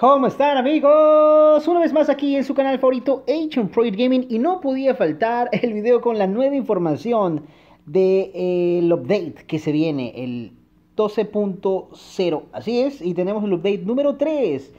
¿Cómo están amigos? Una vez más aquí en su canal favorito Ancient Project Gaming y no podía faltar el video con la nueva información del de, eh, el update que se viene, el 12.0, así es, y tenemos el update número 3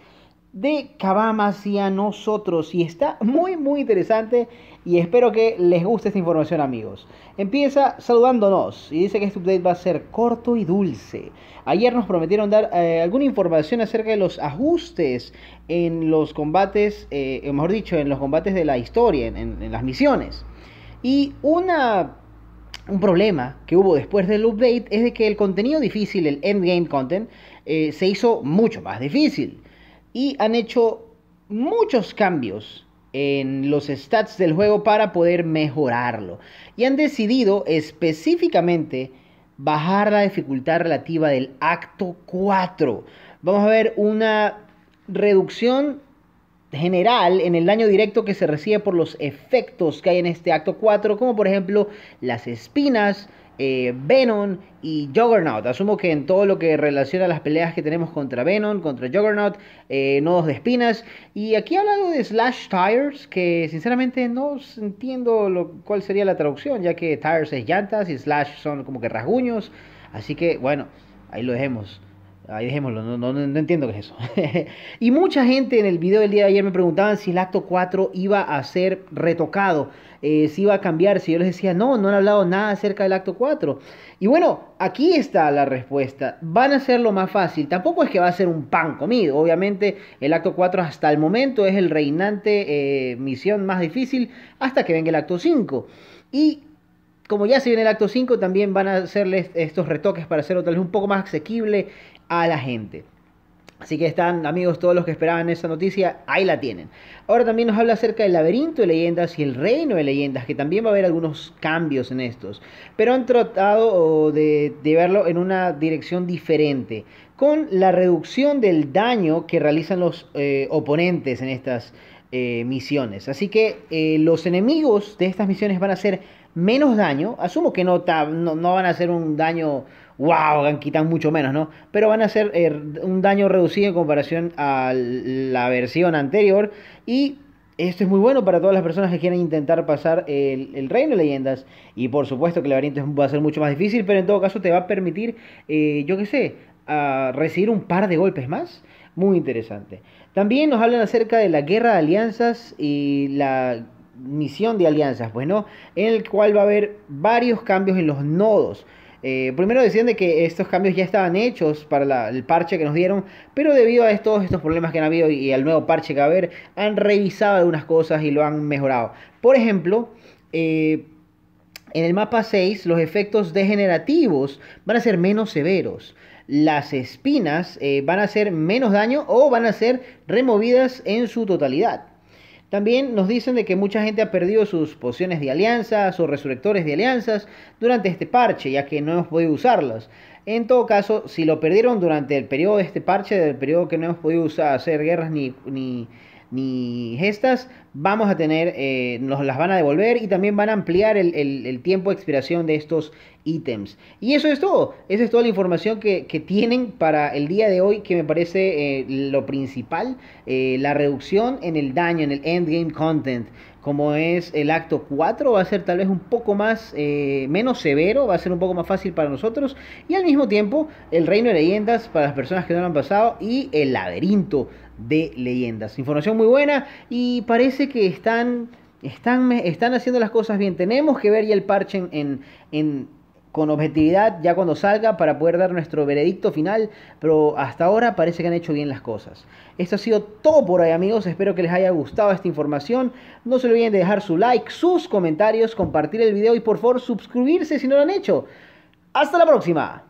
de Kabam hacia nosotros y está muy muy interesante y espero que les guste esta información amigos. Empieza saludándonos y dice que este update va a ser corto y dulce. Ayer nos prometieron dar eh, alguna información acerca de los ajustes en los combates, eh, mejor dicho, en los combates de la historia, en, las misiones. Y una un problema que hubo después del update es de que el contenido difícil, el endgame content, eh, se hizo mucho más difícil y han hecho muchos cambios en los stats del juego para poder mejorarlo. Y han decidido específicamente bajar la dificultad relativa del acto 4. Vamos a ver una reducción general en el daño directo que se recibe por los efectos que hay en este acto 4, como por ejemplo las espinas, eh, Venom y Juggernaut. Asumo que en todo lo que relaciona las peleas que tenemos contra Venom, contra Juggernaut, eh, nodos de espinas. Y aquí habla de Slash Tires, que sinceramente no entiendo cuál sería la traducción, ya que Tires es llantas y Slash son como que rasguños. Así que bueno, ahí lo dejemos. Ahí dejémoslo, no, no, entiendo qué es eso. y mucha gente en el video del día de ayer me preguntaban si el acto 4 iba a ser retocado, eh, si iba a cambiar, si Yo les decía, no, no han hablado nada acerca del acto 4. Y bueno, aquí está la respuesta. Van a lo más fácil. Tampoco es que va a ser un pan comido. Obviamente, el acto 4 hasta el momento es el reinante eh, misión más difícil hasta que venga el acto 5. Y como ya se viene el acto 5, también van a hacerle estos retoques para hacerlo tal vez un poco más asequible a la gente. Así que están, amigos, todos los que esperaban esa noticia, ahí la tienen. Ahora también nos habla acerca del laberinto de leyendas y el reino de leyendas, que también va a haber algunos cambios en estos. Pero han tratado de, verlo en una dirección diferente, con la reducción del daño que realizan los eh, oponentes en estas eh, misiones. Así que eh, los enemigos de estas misiones van a hacer menos daño. Asumo que no, no, van a hacer un daño, wow, quitan mucho menos, ¿no? Pero van a hacer eh, un daño reducido en comparación a la versión anterior. Y esto es muy bueno para todas las personas que quieran intentar pasar el, reino de leyendas. Y por supuesto que la variante va a ser mucho más difícil, pero en todo caso te va a permitir, yo qué sé, recibir un par de golpes más. Muy interesante. También nos hablan acerca de la guerra de alianzas y la misión de alianzas, Bueno, pues, en el cual va a haber varios cambios en los nodos. Eh, primero decían de que estos cambios ya estaban hechos para el parche que nos dieron, pero debido a todos estos problemas que han habido y al nuevo parche que va a haber, han revisado algunas cosas y lo han mejorado. Por ejemplo, eh, en el mapa 6 los efectos degenerativos van a ser menos severos las espinas eh, van a hacer menos daño o van a ser removidas en su totalidad. También nos dicen de que mucha gente ha perdido sus pociones de alianzas o resurrectores de alianzas durante este parche, ya que no hemos podido usarlas. En todo caso, si lo perdieron durante el periodo de este parche, del periodo que no hemos podido usar, hacer guerras ni, ni ni gestas, vamos a tener, eh, nos las van a devolver y también van a ampliar el, tiempo de expiración de estos ítems. Y eso es todo, esa es toda la información que, tienen para el día de hoy, que me parece eh, lo principal, eh, la reducción en el daño, en el endgame content como es el acto 4, va a ser tal vez un poco más, eh, menos severo, va a ser un poco más fácil para nosotros. Y al mismo tiempo, el reino de leyendas para las personas que no lo han pasado y el laberinto de leyendas. Información muy buena y parece que están, están, están haciendo las cosas bien. Tenemos que ver ya el parche en con objetividad ya cuando salga para poder dar nuestro veredicto final, pero hasta ahora parece que han hecho bien las cosas. Esto ha sido todo por hoy amigos, espero que les haya gustado esta información, no se olviden de dejar su like, sus comentarios, compartir el video y por favor suscribirse si no lo han hecho. Hasta la próxima.